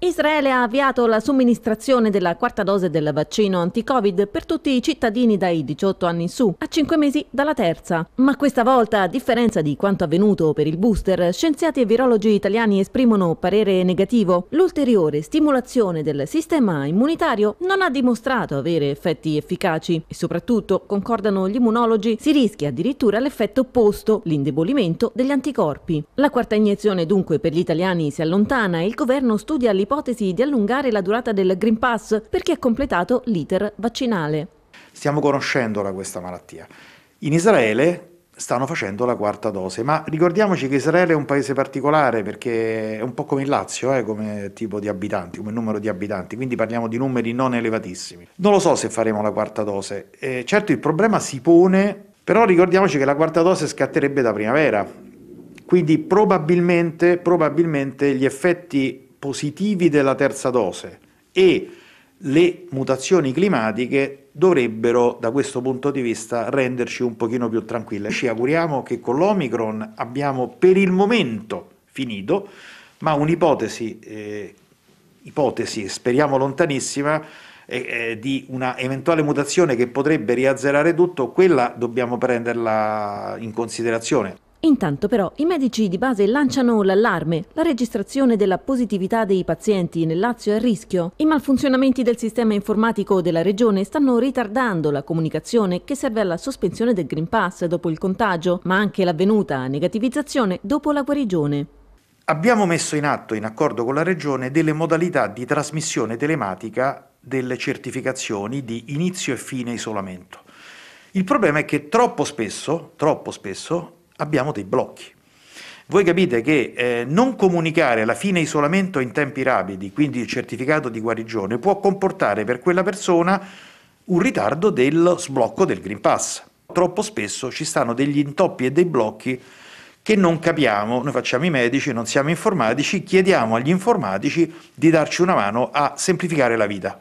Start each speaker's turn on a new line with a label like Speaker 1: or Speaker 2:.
Speaker 1: Israele ha avviato la somministrazione della quarta dose del vaccino anti-Covid per tutti i cittadini dai 18 anni in su, a 5 mesi dalla terza. Ma questa volta, a differenza di quanto avvenuto per il booster, scienziati e virologi italiani esprimono parere negativo. L'ulteriore stimolazione del sistema immunitario non ha dimostrato avere effetti efficaci e soprattutto, concordano gli immunologi, si rischia addirittura l'effetto opposto, l'indebolimento degli anticorpi. La quarta iniezione dunque per gli italiani si allontana e il governo studia l'ipotesi l'ipotesi di allungare la durata del Green Pass per chi ha completato l'iter vaccinale.
Speaker 2: Stiamo conoscendola questa malattia. In Israele stanno facendo la quarta dose. Ma ricordiamoci che Israele è un paese particolare perché è un po' come il Lazio, eh, come tipo di abitanti, come numero di abitanti, quindi parliamo di numeri non elevatissimi. Non lo so se faremo la quarta dose. Eh, certo il problema si pone, però ricordiamoci che la quarta dose scatterebbe da primavera. Quindi probabilmente, probabilmente gli effetti positivi della terza dose e le mutazioni climatiche dovrebbero da questo punto di vista renderci un pochino più tranquilli. Ci auguriamo che con l'Omicron abbiamo per il momento finito, ma un'ipotesi, eh, ipotesi, speriamo lontanissima, eh, eh, di una eventuale mutazione che potrebbe riazzerare tutto, quella dobbiamo prenderla in considerazione.
Speaker 1: Intanto però i medici di base lanciano l'allarme, la registrazione della positività dei pazienti nel Lazio è a rischio, i malfunzionamenti del sistema informatico della regione stanno ritardando la comunicazione che serve alla sospensione del Green Pass dopo il contagio, ma anche l'avvenuta negativizzazione dopo la guarigione.
Speaker 2: Abbiamo messo in atto, in accordo con la Regione, delle modalità di trasmissione telematica delle certificazioni di inizio e fine isolamento. Il problema è che troppo spesso, troppo spesso abbiamo dei blocchi. Voi capite che eh, non comunicare la fine isolamento in tempi rapidi, quindi il certificato di guarigione, può comportare per quella persona un ritardo del sblocco del Green Pass. Troppo spesso ci stanno degli intoppi e dei blocchi che non capiamo, noi facciamo i medici, non siamo informatici, chiediamo agli informatici di darci una mano a semplificare la vita.